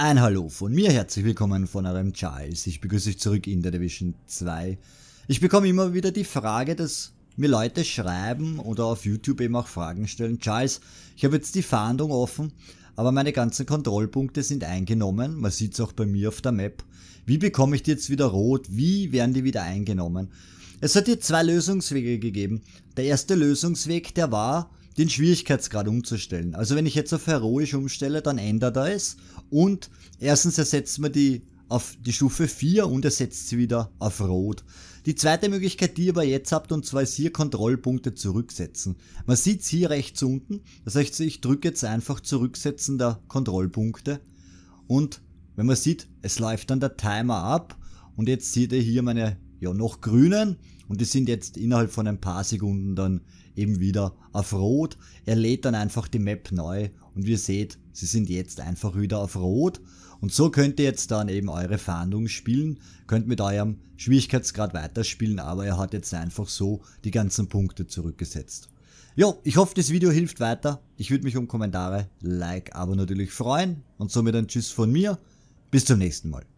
Ein Hallo von mir, herzlich willkommen von eurem Giles. Ich begrüße euch zurück in der Division 2. Ich bekomme immer wieder die Frage, dass mir Leute schreiben oder auf YouTube eben auch Fragen stellen. Giles, ich habe jetzt die Fahndung offen, aber meine ganzen Kontrollpunkte sind eingenommen. Man sieht es auch bei mir auf der Map. Wie bekomme ich die jetzt wieder rot? Wie werden die wieder eingenommen? Es hat hier zwei Lösungswege gegeben. Der erste Lösungsweg, der war, den Schwierigkeitsgrad umzustellen. Also wenn ich jetzt auf heroisch umstelle, dann ändert er es und erstens ersetzen wir die auf die Stufe 4 und ersetzt sie wieder auf Rot. Die zweite Möglichkeit, die ihr aber jetzt habt, und zwar ist hier Kontrollpunkte zurücksetzen. Man sieht es hier rechts unten. Das heißt, ich drücke jetzt einfach zurücksetzen der Kontrollpunkte. Und wenn man sieht, es läuft dann der Timer ab. Und jetzt seht ihr hier meine ja noch grünen und die sind jetzt innerhalb von ein paar Sekunden dann eben wieder auf rot. Er lädt dann einfach die Map neu und wie ihr seht, sie sind jetzt einfach wieder auf rot und so könnt ihr jetzt dann eben eure Fahndung spielen, könnt mit eurem Schwierigkeitsgrad weiterspielen, aber er hat jetzt einfach so die ganzen Punkte zurückgesetzt. Ja, ich hoffe, das Video hilft weiter. Ich würde mich um Kommentare, Like, aber natürlich freuen. Und somit ein Tschüss von mir. Bis zum nächsten Mal.